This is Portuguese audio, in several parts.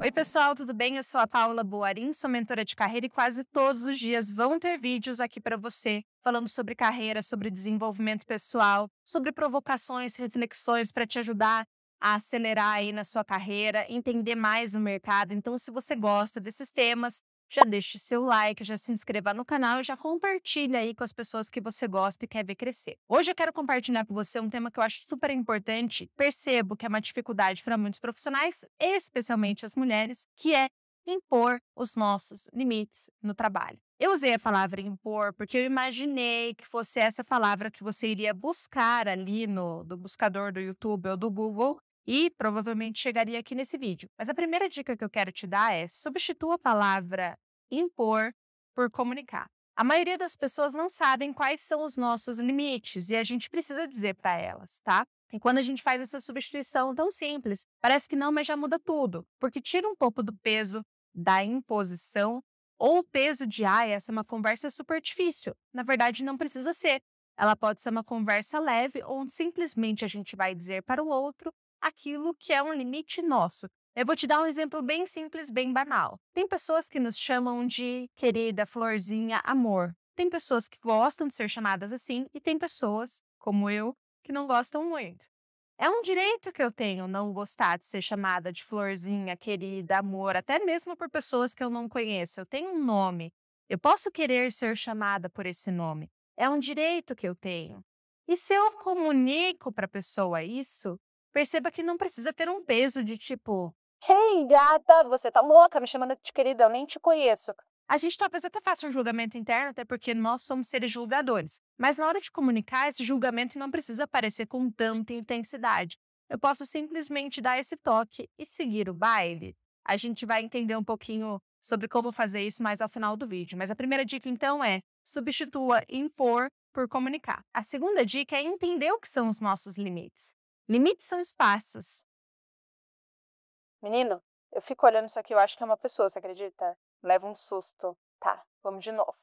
Oi, pessoal, tudo bem? Eu sou a Paula Boarim, sou mentora de carreira e quase todos os dias vão ter vídeos aqui para você falando sobre carreira, sobre desenvolvimento pessoal, sobre provocações, reflexões para te ajudar a acelerar aí na sua carreira, entender mais o mercado. Então, se você gosta desses temas, já deixe seu like, já se inscreva no canal e já compartilha aí com as pessoas que você gosta e quer ver crescer. Hoje eu quero compartilhar com você um tema que eu acho super importante, percebo que é uma dificuldade para muitos profissionais, especialmente as mulheres, que é impor os nossos limites no trabalho. Eu usei a palavra impor porque eu imaginei que fosse essa palavra que você iria buscar ali no do buscador do YouTube ou do Google e provavelmente chegaria aqui nesse vídeo. Mas a primeira dica que eu quero te dar é substitua a palavra impor por comunicar. A maioria das pessoas não sabem quais são os nossos limites e a gente precisa dizer para elas, tá? E quando a gente faz essa substituição tão simples, parece que não, mas já muda tudo, porque tira um pouco do peso da imposição ou o peso de, ah, essa é uma conversa super difícil. Na verdade, não precisa ser. Ela pode ser uma conversa leve, onde simplesmente a gente vai dizer para o outro aquilo que é um limite nosso. Eu vou te dar um exemplo bem simples, bem banal. Tem pessoas que nos chamam de querida, florzinha, amor. Tem pessoas que gostam de ser chamadas assim e tem pessoas, como eu, que não gostam muito. É um direito que eu tenho não gostar de ser chamada de florzinha, querida, amor, até mesmo por pessoas que eu não conheço. Eu tenho um nome. Eu posso querer ser chamada por esse nome. É um direito que eu tenho. E se eu comunico para a pessoa isso, perceba que não precisa ter um peso de tipo, Hey, gata, você tá louca me chamando de querida, eu nem te conheço. A gente talvez até faça um julgamento interno, até porque nós somos seres julgadores. Mas na hora de comunicar, esse julgamento não precisa aparecer com tanta intensidade. Eu posso simplesmente dar esse toque e seguir o baile. A gente vai entender um pouquinho sobre como fazer isso mais ao final do vídeo. Mas a primeira dica, então, é substitua impor por comunicar. A segunda dica é entender o que são os nossos limites. Limites são espaços. Menino, eu fico olhando isso aqui, eu acho que é uma pessoa, você acredita? Leva um susto. Tá, vamos de novo.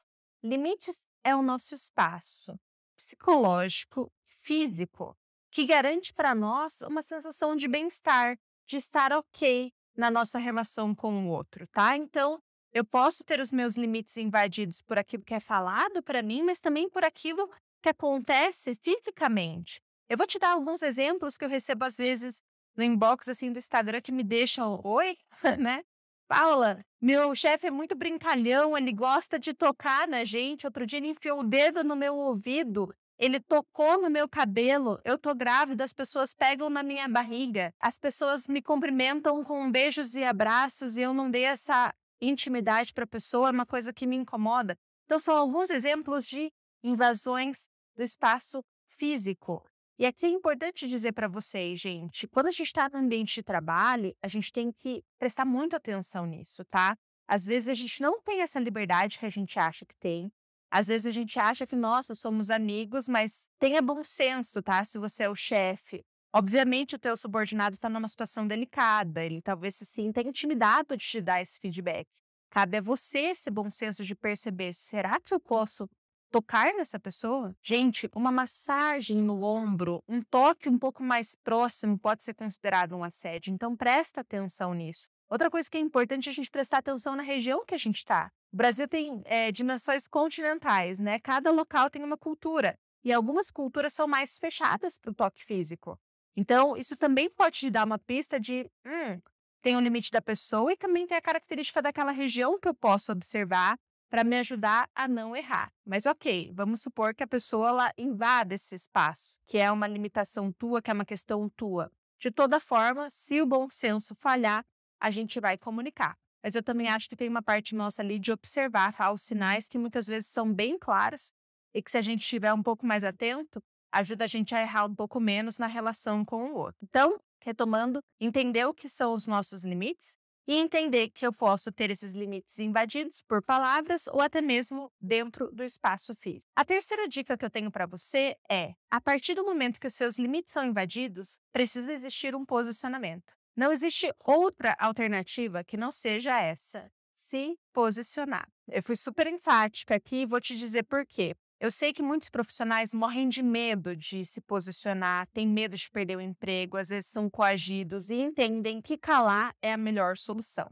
Limites é o nosso espaço psicológico, físico, que garante para nós uma sensação de bem-estar, de estar ok na nossa relação com o outro, tá? Então, eu posso ter os meus limites invadidos por aquilo que é falado para mim, mas também por aquilo que acontece fisicamente. Eu vou te dar alguns exemplos que eu recebo às vezes no inbox assim do Instagram que me deixam, oi, né? Paula, meu chefe é muito brincalhão, ele gosta de tocar na gente. Outro dia ele enfiou o dedo no meu ouvido, ele tocou no meu cabelo. Eu tô grávida, as pessoas pegam na minha barriga, as pessoas me cumprimentam com beijos e abraços e eu não dei essa intimidade para a pessoa, é uma coisa que me incomoda. Então, são alguns exemplos de invasões do espaço físico. E aqui é importante dizer para vocês, gente, quando a gente está no ambiente de trabalho, a gente tem que prestar muita atenção nisso, tá? Às vezes a gente não tem essa liberdade que a gente acha que tem. Às vezes a gente acha que, nossa, somos amigos, mas tenha bom senso, tá? Se você é o chefe. Obviamente, o teu subordinado está numa situação delicada, ele talvez se sinta intimidado de te dar esse feedback. Cabe a você esse bom senso de perceber: será que eu posso tocar nessa pessoa. Gente, uma massagem no ombro, um toque um pouco mais próximo pode ser considerado um assédio. Então presta atenção nisso. Outra coisa que é importante é a gente prestar atenção na região que a gente está. O Brasil tem é, dimensões continentais, né? Cada local tem uma cultura. E algumas culturas são mais fechadas para o toque físico. Então, isso também pode te dar uma pista de hum, tem o um limite da pessoa e também tem a característica daquela região que eu posso observar para me ajudar a não errar. Mas ok, vamos supor que a pessoa ela invada esse espaço, que é uma limitação tua, que é uma questão tua. De toda forma, se o bom senso falhar, a gente vai comunicar. Mas eu também acho que tem uma parte nossa ali de observar tá? os sinais que muitas vezes são bem claros e que se a gente estiver um pouco mais atento, ajuda a gente a errar um pouco menos na relação com o outro. Então, retomando, entender o que são os nossos limites e entender que eu posso ter esses limites invadidos por palavras ou até mesmo dentro do espaço físico. A terceira dica que eu tenho para você é: a partir do momento que os seus limites são invadidos, precisa existir um posicionamento. Não existe outra alternativa que não seja essa: se posicionar. Eu fui super enfática aqui e vou te dizer por quê. Eu sei que muitos profissionais morrem de medo de se posicionar, têm medo de perder o emprego, às vezes são coagidos e entendem que calar é a melhor solução.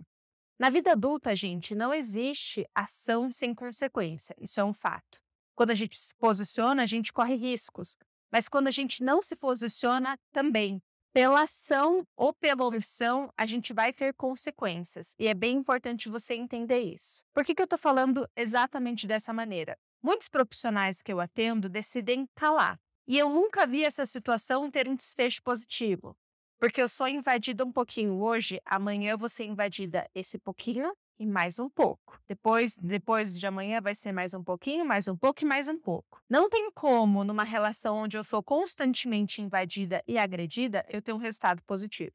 Na vida adulta, gente, não existe ação sem consequência, isso é um fato. Quando a gente se posiciona, a gente corre riscos, mas quando a gente não se posiciona, também. Pela ação ou pela omissão, a gente vai ter consequências, e é bem importante você entender isso. Por que, que eu estou falando exatamente dessa maneira? Muitos profissionais que eu atendo decidem calar. Tá e eu nunca vi essa situação ter um desfecho positivo. Porque eu sou invadida um pouquinho hoje, amanhã eu vou ser invadida esse pouquinho e mais um pouco. Depois, depois de amanhã vai ser mais um pouquinho, mais um pouco e mais um pouco. Não tem como numa relação onde eu sou constantemente invadida e agredida, eu ter um resultado positivo.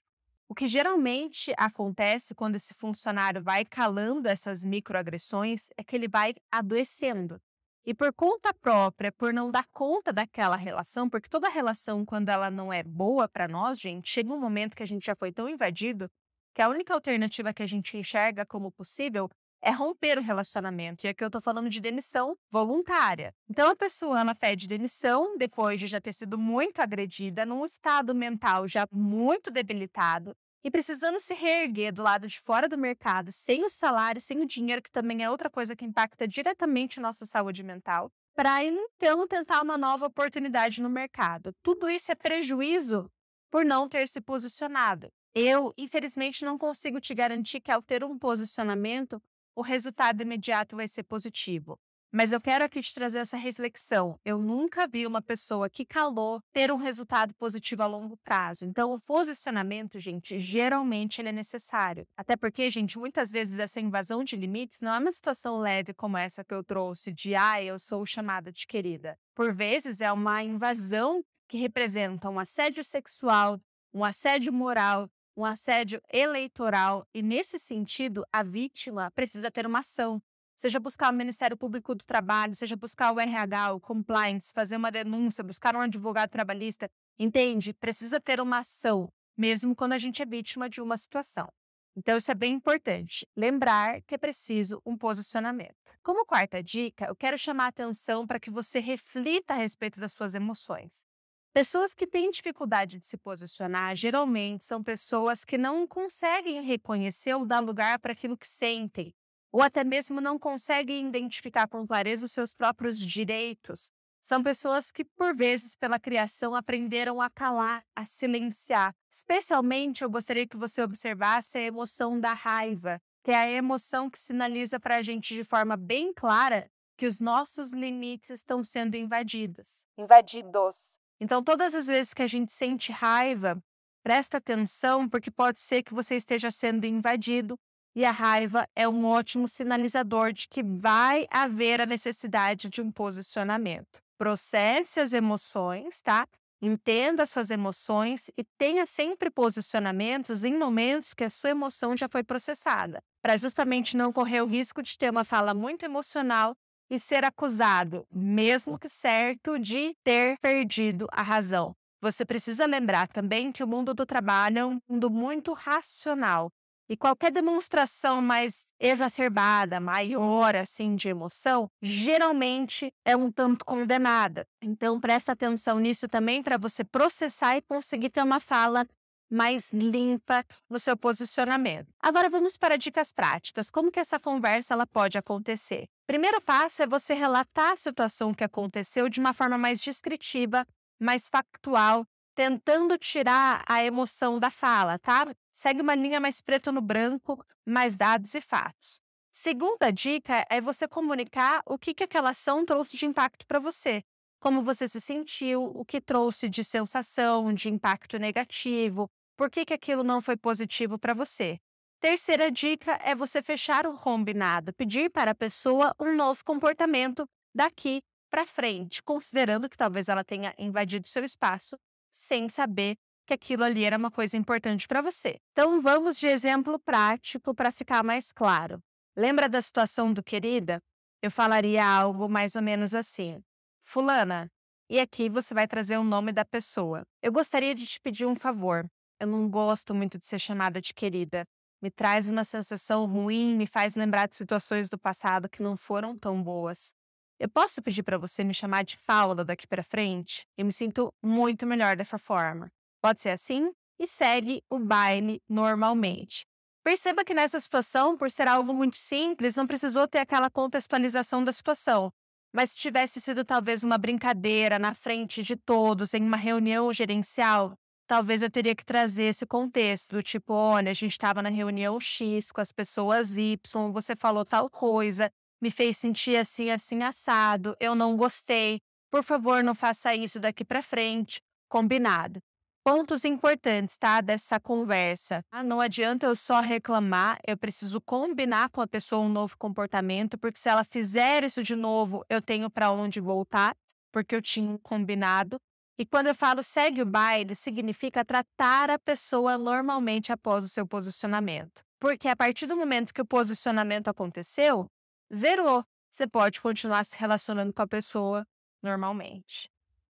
O que geralmente acontece quando esse funcionário vai calando essas microagressões é que ele vai adoecendo. E por conta própria, por não dar conta daquela relação, porque toda relação, quando ela não é boa para nós, gente, chega um momento que a gente já foi tão invadido que a única alternativa que a gente enxerga como possível é romper o relacionamento. E aqui eu tô falando de demissão voluntária. Então a pessoa ela pede demissão depois de já ter sido muito agredida, num estado mental já muito debilitado, e precisando se reerguer do lado de fora do mercado, sem o salário, sem o dinheiro, que também é outra coisa que impacta diretamente nossa saúde mental, para então tentar uma nova oportunidade no mercado. Tudo isso é prejuízo por não ter se posicionado. Eu, infelizmente, não consigo te garantir que ao ter um posicionamento, o resultado imediato vai ser positivo. Mas eu quero aqui te trazer essa reflexão. Eu nunca vi uma pessoa que calou ter um resultado positivo a longo prazo. Então, o posicionamento, gente, geralmente ele é necessário. Até porque, gente, muitas vezes essa invasão de limites não é uma situação leve como essa que eu trouxe de, ah, eu sou chamada de querida. Por vezes é uma invasão que representa um assédio sexual, um assédio moral, um assédio eleitoral. E nesse sentido, a vítima precisa ter uma ação seja buscar o Ministério Público do Trabalho, seja buscar o RH, o compliance, fazer uma denúncia, buscar um advogado trabalhista, entende? Precisa ter uma ação, mesmo quando a gente é vítima de uma situação. Então, isso é bem importante. Lembrar que é preciso um posicionamento. Como quarta dica, eu quero chamar a atenção para que você reflita a respeito das suas emoções. Pessoas que têm dificuldade de se posicionar geralmente são pessoas que não conseguem reconhecer ou dar lugar para aquilo que sentem ou até mesmo não conseguem identificar com clareza os seus próprios direitos. São pessoas que, por vezes, pela criação, aprenderam a calar, a silenciar. Especialmente, eu gostaria que você observasse a emoção da raiva, que é a emoção que sinaliza para a gente de forma bem clara que os nossos limites estão sendo invadidos. Invadidos. Então, todas as vezes que a gente sente raiva, presta atenção, porque pode ser que você esteja sendo invadido e a raiva é um ótimo sinalizador de que vai haver a necessidade de um posicionamento. Processe as emoções, tá? Entenda suas emoções e tenha sempre posicionamentos em momentos que a sua emoção já foi processada, para justamente não correr o risco de ter uma fala muito emocional e ser acusado, mesmo que certo, de ter perdido a razão. Você precisa lembrar também que o mundo do trabalho é um mundo muito racional e qualquer demonstração mais exacerbada, maior assim de emoção, geralmente é um tanto condenada. Então presta atenção nisso também para você processar e conseguir ter uma fala mais limpa no seu posicionamento. Agora vamos para dicas práticas. Como que essa conversa ela pode acontecer? Primeiro passo é você relatar a situação que aconteceu de uma forma mais descritiva, mais factual tentando tirar a emoção da fala, tá? Segue uma linha mais preto no branco, mais dados e fatos. Segunda dica é você comunicar o que, que aquela ação trouxe de impacto para você. Como você se sentiu, o que trouxe de sensação, de impacto negativo, por que, que aquilo não foi positivo para você. Terceira dica é você fechar o combinado, pedir para a pessoa um novo comportamento daqui para frente, considerando que talvez ela tenha invadido seu espaço sem saber que aquilo ali era uma coisa importante para você. Então vamos de exemplo prático para ficar mais claro. Lembra da situação do querida? Eu falaria algo mais ou menos assim: Fulana, e aqui você vai trazer o nome da pessoa. Eu gostaria de te pedir um favor. Eu não gosto muito de ser chamada de querida. Me traz uma sensação ruim, me faz lembrar de situações do passado que não foram tão boas. Eu posso pedir para você me chamar de Paula daqui para frente? Eu me sinto muito melhor dessa forma. Pode ser assim? E segue o baile normalmente. Perceba que nessa situação, por ser algo muito simples, não precisou ter aquela contextualização da situação. Mas se tivesse sido talvez uma brincadeira na frente de todos, em uma reunião gerencial, talvez eu teria que trazer esse contexto, do tipo, olha, a gente estava na reunião X com as pessoas Y, você falou tal coisa, me fez sentir assim, assim, assado, eu não gostei, por favor, não faça isso daqui para frente, combinado. Pontos importantes, tá, dessa conversa. Ah, não adianta eu só reclamar, eu preciso combinar com a pessoa um novo comportamento, porque se ela fizer isso de novo, eu tenho para onde voltar, porque eu tinha um combinado. E quando eu falo segue o baile, significa tratar a pessoa normalmente após o seu posicionamento. Porque a partir do momento que o posicionamento aconteceu, zerou. Você pode continuar se relacionando com a pessoa normalmente.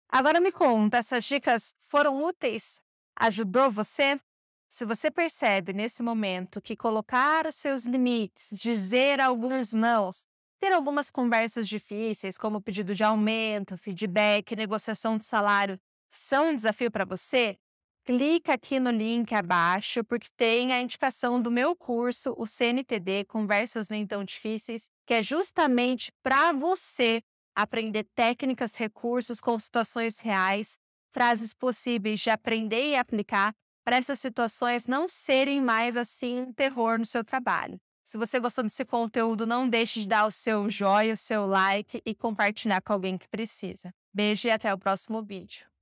Agora me conta, essas dicas foram úteis? Ajudou você? Se você percebe nesse momento que colocar os seus limites, dizer alguns nãos, ter algumas conversas difíceis, como pedido de aumento, feedback, negociação de salário, são um desafio para você, clica aqui no link abaixo, porque tem a indicação do meu curso, o CNTD Conversas Nem Tão Difíceis, que é justamente para você aprender técnicas, recursos com situações reais, frases possíveis de aprender e aplicar para essas situações não serem mais assim um terror no seu trabalho. Se você gostou desse conteúdo, não deixe de dar o seu joinha, o seu like e compartilhar com alguém que precisa. Beijo e até o próximo vídeo.